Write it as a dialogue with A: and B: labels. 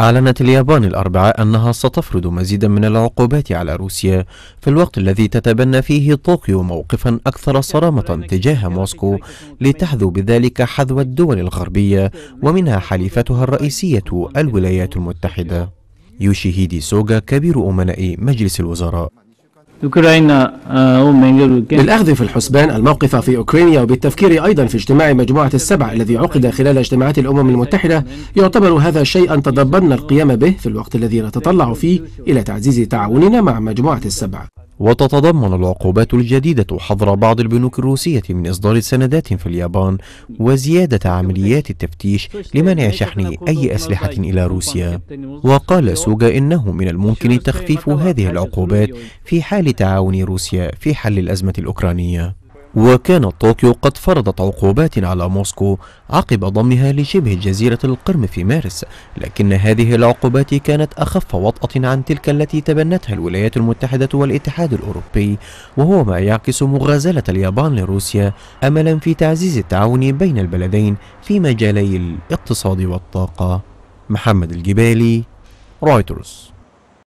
A: أعلنت اليابان الأربعاء أنها ستفرض مزيدا من العقوبات على روسيا في الوقت الذي تتبنى فيه طوكيو موقفا أكثر صرامة تجاه موسكو لتحذو بذلك حذو الدول الغربية ومنها حليفتها الرئيسية الولايات المتحدة يوشيهيدي سوغا كبير أمناء مجلس الوزراء
B: بالاخذ آه، في الحسبان الموقف في أوكرانيا وبالتفكير أيضا في اجتماع مجموعة السبع الذي عقد خلال اجتماعات الأمم المتحدة يعتبر هذا شيئا تضمنا القيام به في الوقت الذي نتطلع فيه إلى تعزيز تعاوننا مع مجموعة السبع
A: وتتضمن العقوبات الجديدة حظر بعض البنوك الروسية من إصدار سندات في اليابان وزيادة عمليات التفتيش لمنع شحن أي أسلحة إلى روسيا وقال سوجا إنه من الممكن تخفيف هذه العقوبات في حال تعاون روسيا في حل الأزمة الأوكرانية وكانت طوكيو قد فرضت عقوبات على موسكو عقب ضمها لشبه جزيرة القرم في مارس لكن هذه العقوبات كانت أخف وطأة عن تلك التي تبنتها الولايات المتحدة والاتحاد الأوروبي وهو ما يعكس مغازلة اليابان لروسيا أملا في تعزيز التعاون بين البلدين في مجالي الاقتصاد والطاقة محمد الجبالي رويترز